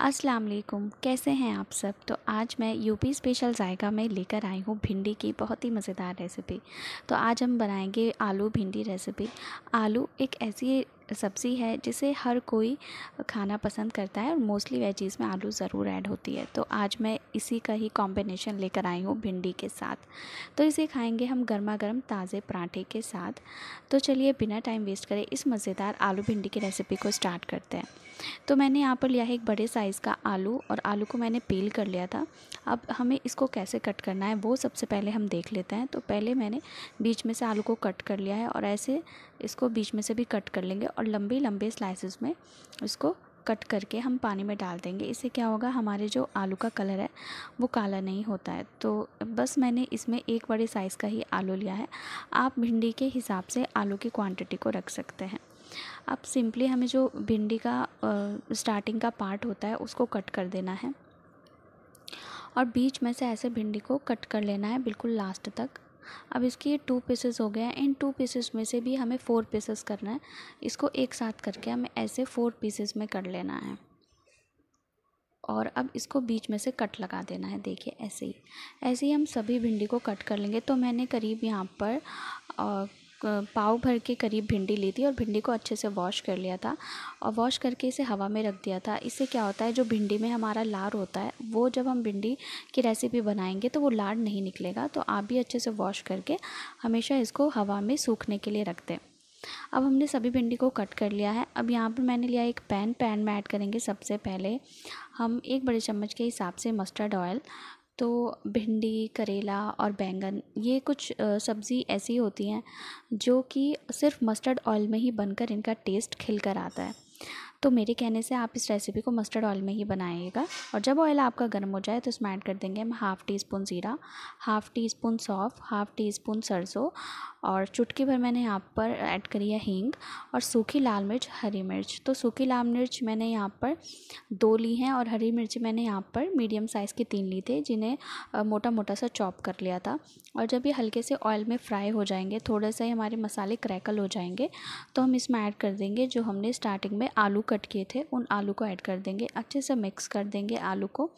अस्सलाम वालेकुम कैसे हैं आप सब तो आज मैं यूपी स्पेशल जायका में लेकर आई हूँ भिंडी की बहुत ही मज़ेदार रेसिपी तो आज हम बनाएंगे आलू भिंडी रेसिपी आलू एक ऐसी सब्ज़ी है जिसे हर कोई खाना पसंद करता है और मोस्टली वेजीज़ में आलू ज़रूर ऐड होती है तो आज मैं इसी का ही कॉम्बिनेशन लेकर आई हूँ भिंडी के साथ तो इसे खाएंगे हम गर्मा गर्म ताज़े पराठे के साथ तो चलिए बिना टाइम वेस्ट करें इस मज़ेदार आलू भिंडी की रेसिपी को स्टार्ट करते हैं तो मैंने यहाँ पर लिया है एक बड़े साइज़ का आलू और आलू को मैंने पील कर लिया था अब हमें इसको कैसे कट करना है वो सबसे पहले हम देख लेते हैं तो पहले मैंने बीच में से आलू को कट कर लिया है और ऐसे इसको बीच में से भी कट कर लेंगे और लंबी लंबे स्लाइसेस में उसको कट करके हम पानी में डाल देंगे इससे क्या होगा हमारे जो आलू का कलर है वो काला नहीं होता है तो बस मैंने इसमें एक बड़े साइज़ का ही आलू लिया है आप भिंडी के हिसाब से आलू की क्वांटिटी को रख सकते हैं अब सिंपली हमें जो भिंडी का आ, स्टार्टिंग का पार्ट होता है उसको कट कर देना है और बीच में से ऐसे भिंडी को कट कर लेना है बिल्कुल लास्ट तक अब इसके ये टू पीसेस हो गया है इन टू पीसेस में से भी हमें फ़ोर पीसेस करना है इसको एक साथ करके हमें ऐसे फ़ोर पीसेस में कर लेना है और अब इसको बीच में से कट लगा देना है देखिए ऐसे ही ऐसे ही हम सभी भिंडी को कट कर लेंगे तो मैंने करीब यहाँ पर पाव भर के करीब भिंडी ली थी और भिंडी को अच्छे से वॉश कर लिया था और वॉश करके इसे हवा में रख दिया था इससे क्या होता है जो भिंडी में हमारा लार होता है वो जब हम भिंडी की रेसिपी बनाएंगे तो वो लार नहीं निकलेगा तो आप भी अच्छे से वॉश करके हमेशा इसको हवा में सूखने के लिए रख दें अब हमने सभी भिंडी को कट कर लिया है अब यहाँ पर मैंने लिया एक पैन पैन में ऐड करेंगे सबसे पहले हम एक बड़े चम्मच के हिसाब से मस्टर्ड ऑयल तो भिंडी करेला और बैंगन ये कुछ सब्ज़ी ऐसी होती हैं जो कि सिर्फ मस्टर्ड ऑयल में ही बनकर इनका टेस्ट खिलकर आता है तो मेरे कहने से आप इस रेसिपी को मस्टर्ड ऑयल में ही बनाइएगा और जब ऑयल आपका गर्म हो जाए तो उसमें ऐड कर देंगे हम हाफ़ टी स्पून ज़ीरा हाफ़ टी स्पून सौफ हाफ़ टी स्पून सरसों और चुटकी भर मैंने यहाँ पर ऐड करी है हींग और सूखी लाल मिर्च हरी मिर्च तो सूखी लाल मिर्च मैंने यहाँ पर दो ली हैं और हरी मिर्च मैंने यहाँ पर मीडियम साइज़ की तीन ली थी जिन्हें मोटा मोटा सा चॉप कर लिया था और जब ये हल्के से ऑयल में फ्राई हो जाएंगे थोड़े से हमारे मसाले क्रैकल हो जाएंगे तो हम इसमें ऐड कर देंगे जो हमने स्टार्टिंग में आलू कट किए थे उन आलू को ऐड कर देंगे अच्छे से मिक्स कर देंगे आलू को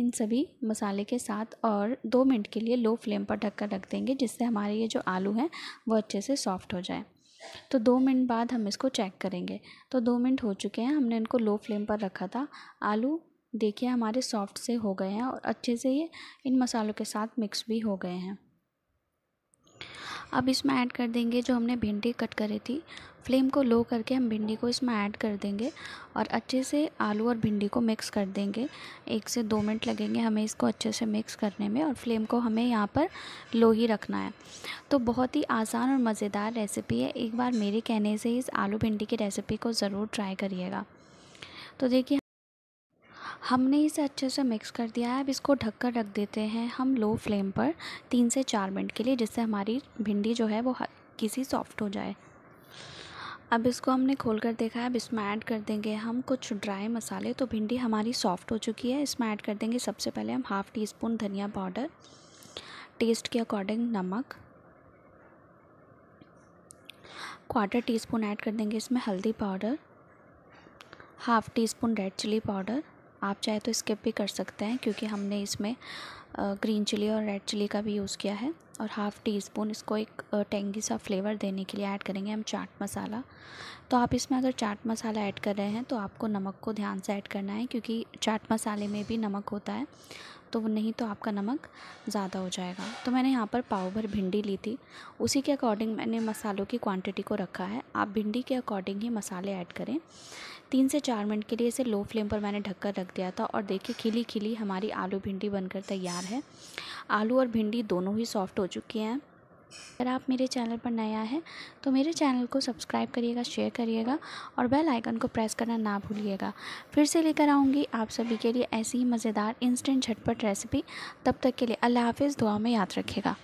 इन सभी मसाले के साथ और दो मिनट के लिए लो फ्लेम पर ढककर रख देंगे जिससे हमारे ये जो आलू हैं वो अच्छे से सॉफ्ट हो जाए तो दो मिनट बाद हम इसको चेक करेंगे तो दो मिनट हो चुके हैं हमने इनको लो फ्लेम पर रखा था आलू देखिए हमारे सॉफ्ट से हो गए हैं और अच्छे से ये इन मसालों के साथ मिक्स भी हो गए हैं अब इसमें ऐड कर देंगे जो हमने भिंडी कट करी थी फ्लेम को लो करके हम भिंडी को इसमें ऐड कर देंगे और अच्छे से आलू और भिंडी को मिक्स कर देंगे एक से दो मिनट लगेंगे हमें इसको अच्छे से मिक्स करने में और फ्लेम को हमें यहाँ पर लो ही रखना है तो बहुत ही आसान और मज़ेदार रेसिपी है एक बार मेरे कहने से इस आलू भिंडी की रेसिपी को ज़रूर ट्राई करिएगा तो देखिए हमने इसे अच्छे से मिक्स कर दिया है अब इसको ढक कर रख देते हैं हम लो फ्लेम पर तीन से चार मिनट के लिए जिससे हमारी भिंडी जो है वो किसी सॉफ्ट हो जाए अब इसको हमने खोल कर देखा है अब इसमें ऐड कर देंगे हम कुछ ड्राई मसाले तो भिंडी हमारी सॉफ्ट हो चुकी है इसमें ऐड कर देंगे सबसे पहले हम हाफ़ टी स्पून धनिया पाउडर टेस्ट के अकॉर्डिंग नमक क्वार्टर टी स्पून ऐड कर देंगे इसमें हल्दी powder half teaspoon red chilli powder आप चाहे तो स्किप भी कर सकते हैं क्योंकि हमने इसमें ग्रीन चिली और रेड चिली का भी यूज़ किया है और हाफ़ टी स्पून इसको एक टेंगी सा फ्लेवर देने के लिए ऐड करेंगे हम चाट मसाला तो आप इसमें अगर चाट मसाला ऐड कर रहे हैं तो आपको नमक को ध्यान से ऐड करना है क्योंकि चाट मसाले में भी नमक होता है तो वो नहीं तो आपका नमक ज़्यादा हो जाएगा तो मैंने यहाँ पर पाव भर भिंडी ली थी उसी के अकॉर्डिंग मैंने मसालों की क्वांटिटी को रखा है आप भिंडी के अकॉर्डिंग ही मसाले ऐड करें तीन से चार मिनट के लिए इसे लो फ्लेम पर मैंने ढककर रख दिया था और देखिए खिली खिली हमारी आलू भिंडी बनकर तैयार है आलू और भिंडी दोनों ही सॉफ्ट हो चुकी हैं अगर आप मेरे चैनल पर नया है तो मेरे चैनल को सब्सक्राइब करिएगा शेयर करिएगा और बेल आइकन को प्रेस करना ना भूलिएगा फिर से लेकर आऊँगी आप सभी के लिए ऐसी ही मज़ेदार इंस्टेंट झटपट रेसिपी तब तक के लिए अल्लाह हाफिज़ दुआ में याद रखेगा